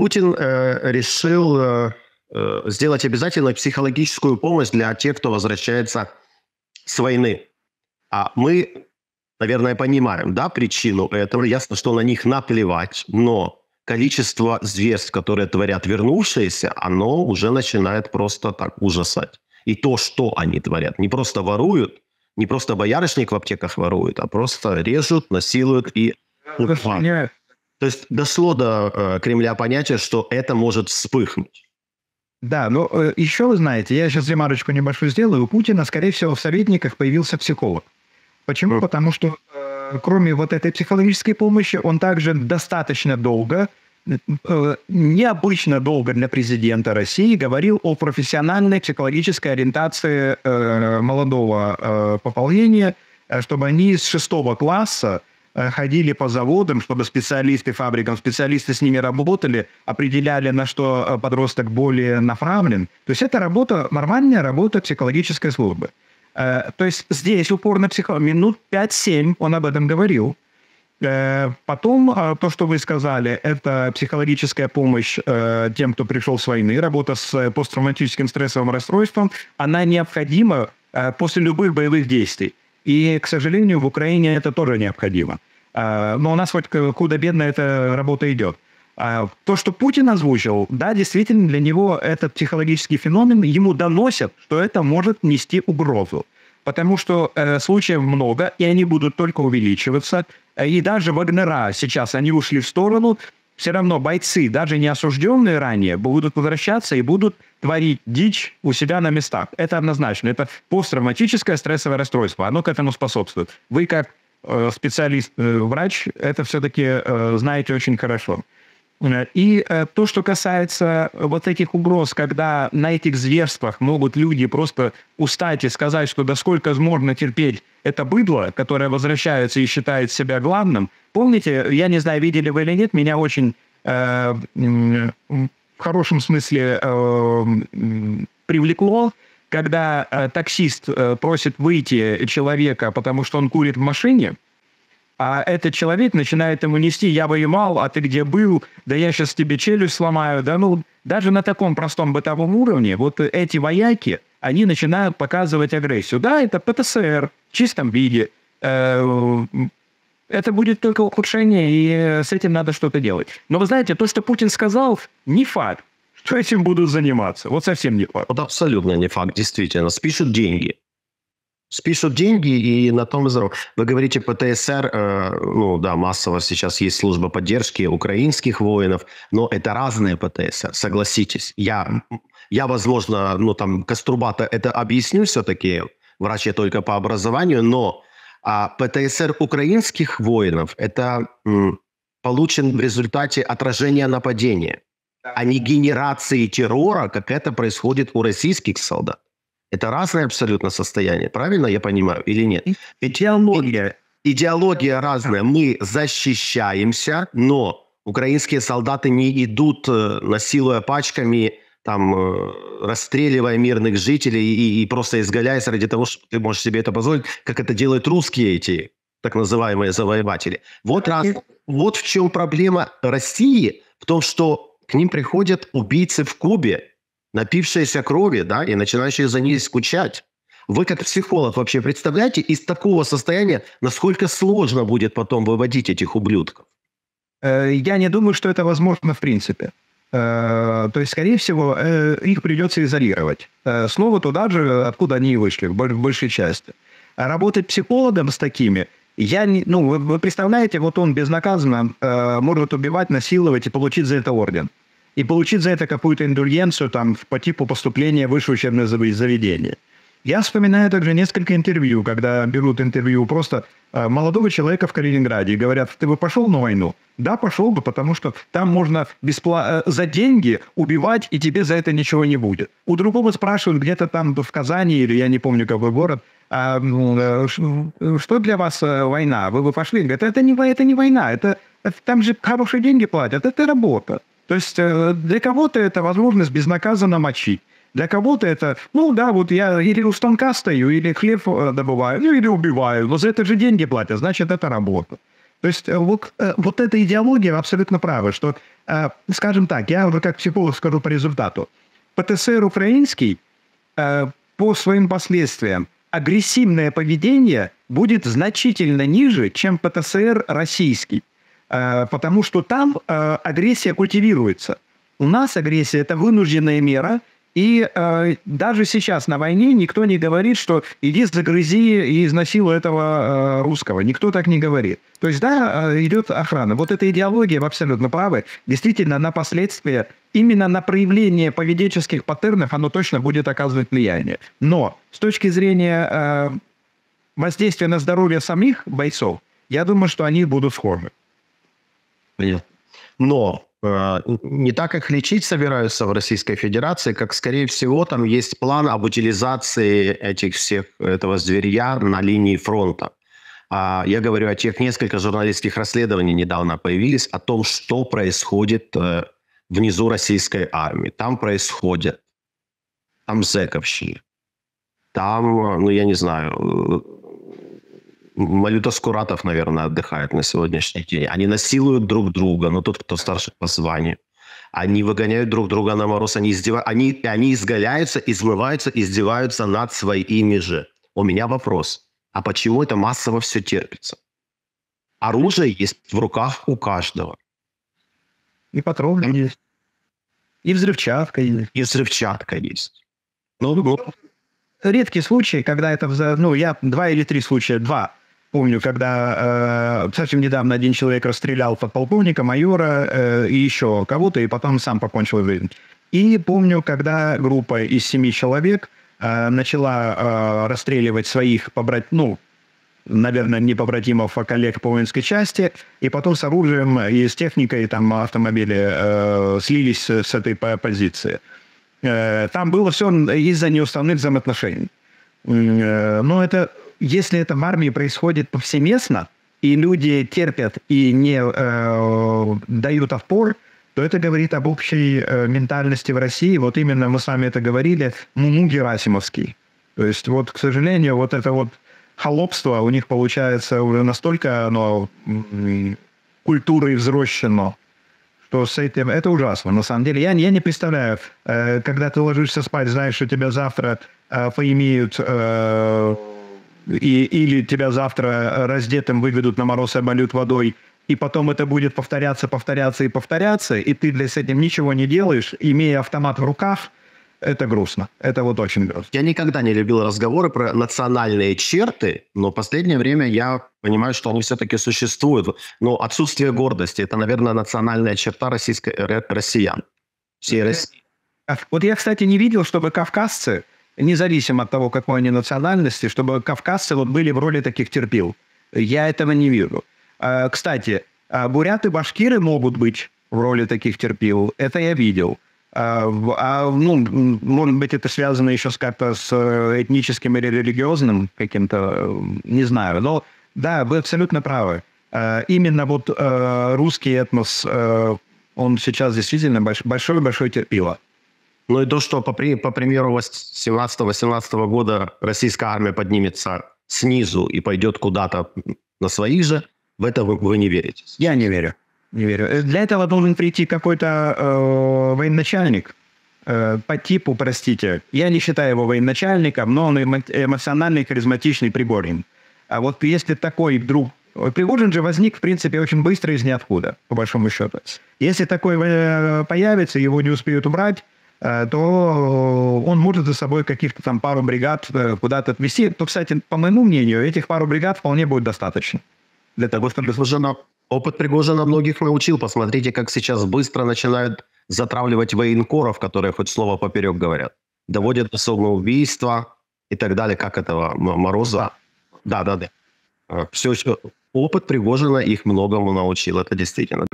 Путин э, решил э, э, сделать обязательно психологическую помощь для тех, кто возвращается с войны. А мы, наверное, понимаем, да, причину этого. Ясно, что на них наплевать, но количество зверств, которые творят вернувшиеся, оно уже начинает просто так ужасать. И то, что они творят, не просто воруют, не просто боярышник в аптеках воруют, а просто режут, насилуют и... Меня то есть дошло до э, Кремля понятие, что это может вспыхнуть. Да, но э, еще вы знаете, я сейчас ремарочку небольшую сделаю. У Путина, скорее всего, в советниках появился психолог. Почему? Mm. Потому что э, кроме вот этой психологической помощи, он также достаточно долго, э, э, необычно долго для президента России говорил о профессиональной психологической ориентации э, молодого э, пополнения, э, чтобы они с шестого класса Э, ходили по заводам, чтобы специалисты фабрикам, специалисты с ними работали, определяли, на что э, подросток более направлен. То есть это работа, нормальная работа психологической службы. Э, то есть здесь упор на психологию. Минут 5-7 он об этом говорил. Потом то, что вы сказали, это психологическая помощь тем, кто пришел с войны, работа с посттравматическим стрессовым расстройством, она необходима после любых боевых действий. И, к сожалению, в Украине это тоже необходимо. А, но у нас хоть куда бедно эта работа идет. А, то, что Путин озвучил, да, действительно, для него это психологический феномен, ему доносят, что это может нести угрозу. Потому что э, случаев много, и они будут только увеличиваться. И даже Вагнера сейчас, они ушли в сторону, все равно бойцы, даже не осужденные ранее, будут возвращаться и будут творить дичь у себя на местах. Это однозначно. Это посттравматическое стрессовое расстройство. Оно к этому способствует. Вы как э, специалист, э, врач, это все-таки э, знаете очень хорошо. И э, то, что касается вот этих угроз, когда на этих зверствах могут люди просто устать и сказать, что да сколько можно терпеть это быдло, которое возвращается и считает себя главным. Помните, я не знаю, видели вы или нет, меня очень э, в хорошем смысле э, привлекло, когда э, таксист э, просит выйти человека, потому что он курит в машине, а этот человек начинает ему нести, я воевал, а ты где был, да я сейчас тебе челюсть сломаю, да ну, даже на таком простом бытовом уровне вот эти вояки, они начинают показывать агрессию. Да, это ПТСР в чистом виде, э, это будет только ухудшение, и с этим надо что-то делать. Но вы знаете, то, что Путин сказал, не факт, что этим будут заниматься. Вот совсем не факт. Вот абсолютно не факт, действительно. Спишут деньги. Спишут деньги и на том и здоров. Вы говорите ПТСР, э, ну да, массово сейчас есть служба поддержки украинских воинов, но это разные ПТСР, согласитесь. Я, я возможно, ну там, Каструбата это объясню все-таки, врач я только по образованию, но а ПТСР украинских воинов – это получен в результате отражения нападения, а не генерации террора, как это происходит у российских солдат. Это разное абсолютно состояние, правильно я понимаю или нет? Идеология. Идеология разная. Мы защищаемся, но украинские солдаты не идут, э, насилуя пачками, там, э, расстреливая мирных жителей и, и просто изгаляясь ради того, что ты можешь себе это позволить, как это делают русские эти так называемые завоеватели. Вот, раз, вот в чем проблема России, в том, что к ним приходят убийцы в Кубе, напившиеся крови, да, и начинающие за ней скучать. Вы как психолог вообще представляете из такого состояния, насколько сложно будет потом выводить этих ублюдков? Э, я не думаю, что это возможно в принципе. Э, то есть, скорее всего, э, их придется изолировать. Э, снова туда же, откуда они и вышли, в большей части. А работать психологом с такими, я не, ну, вы, представляете, вот он безнаказанно может убивать, насиловать и получить за это орден. И получить за это какую-то индульгенцию там, по типу поступления в высшее учебное заведение. Я вспоминаю также несколько интервью, когда берут интервью просто э, молодого человека в Калининграде и говорят, ты бы пошел на войну? Да, пошел бы, потому что там можно беспла... Э, за деньги убивать, и тебе за это ничего не будет. У другого спрашивают где-то там в Казани или я не помню какой город, а, э, что для вас война? Вы бы пошли? Говорят, это не, это не война, это, это там же хорошие деньги платят, это работа. То есть для кого-то это возможность безнаказанно мочить. Для кого-то это, ну да, вот я или у станка стою, или хлеб э, добываю, ну или убиваю, но за это же деньги платят, значит, это работа. То есть э, вот, э, вот эта идеология абсолютно права, что, скажем так, я уже как психолог скажу по результату. ПТСР украинский по своим последствиям агрессивное поведение будет значительно ниже, чем ПТСР российский, потому что там агрессия культивируется. У нас агрессия – это вынужденная мера, и э, даже сейчас на войне никто не говорит, что иди загрызи и изнасилуй этого э, русского. Никто так не говорит. То есть, да, э, идет охрана. Вот эта идеология, вы абсолютно правы, действительно на последствия, именно на проявление поведенческих паттернов оно точно будет оказывать влияние. Но с точки зрения э, воздействия на здоровье самих бойцов, я думаю, что они будут схожи. Понятно. Но Э, не так их лечить собираются в Российской Федерации, как, скорее всего, там есть план об утилизации этих всех, этого зверья на линии фронта. А, я говорю о тех несколько журналистских расследований недавно появились о том, что происходит э, внизу российской армии. Там происходит там зэковщины, там, э, ну я не знаю, скуратов, наверное, отдыхает на сегодняшний день. Они насилуют друг друга, но тот, кто старше по званию. Они выгоняют друг друга на мороз, они, издева... они, они изгаляются, измываются, издеваются над своими же. У меня вопрос. А почему это массово все терпится? Оружие есть в руках у каждого. И патроны Там... есть. И взрывчатка есть. И взрывчатка есть. Ну, ну. Редкий случай, когда это... Ну, я два или три случая, два помню, когда э, совсем недавно один человек расстрелял подполковника, майора э, и еще кого-то, и потом сам покончил жизнь. И помню, когда группа из семи человек э, начала э, расстреливать своих побрат... ну, наверное, не побратимов, а коллег по воинской части, и потом с оружием и с техникой там автомобили э, слились с этой позиции. Э, там было все из-за неуставных взаимоотношений. Э, но это если это в армии происходит повсеместно, и люди терпят и не э, дают отпор, то это говорит об общей э, ментальности в России. Вот именно мы с вами это говорили, Муму Герасимовский. То есть вот, к сожалению, вот это вот холопство у них получается уже настолько оно культурой взрощено, что с этим... Это ужасно, на самом деле. Я, я не представляю, э, когда ты ложишься спать, знаешь, что тебя завтра э, поимеют... Э, и, или тебя завтра э, раздетым выведут на мороз и обольют водой, и потом это будет повторяться, повторяться и повторяться, и ты для с этим ничего не делаешь, имея автомат в руках, это грустно. Это вот очень грустно. Я никогда не любил разговоры про национальные черты, но в последнее время я понимаю, что они все-таки существуют. Но отсутствие гордости – это, наверное, национальная черта российской, э, россиян. Всей ну, России. А, вот я, кстати, не видел, чтобы кавказцы независимо от того, какой они национальности, чтобы кавказцы вот были в роли таких терпил. Я этого не вижу. А, кстати, а буряты башкиры могут быть в роли таких терпил. Это я видел. А, а ну, может быть, это связано еще с как-то с э, этническим или религиозным каким-то, э, не знаю. Но да, вы абсолютно правы. Именно вот э, русский этнос, он сейчас действительно большой-большой терпило. Ну и то, что по, при, по примеру 17-18 года российская армия поднимется снизу и пойдет куда-то на своих же, в это вы, вы не верите. Я не верю. Не верю. Э, для этого должен прийти какой-то э, военачальник э, по типу, простите, я не считаю его военачальником, но он эмоциональный, харизматичный Пригорин. А вот если такой вдруг Пригожин же возник, в принципе, очень быстро из ниоткуда, по большому счету. Если такой э, появится, его не успеют убрать, Э, то э, он может за собой каких-то там пару бригад э, куда-то отвести. То, кстати, по моему мнению, этих пару бригад вполне будет достаточно для того, чтобы... Пригожина, опыт Пригожина многих научил. Посмотрите, как сейчас быстро начинают затравливать военкоров, которые хоть слово поперек говорят. Доводят до самоубийства и так далее, как этого Мороза. Да, да, да. да. Все, все. Опыт Пригожина их многому научил, это действительно.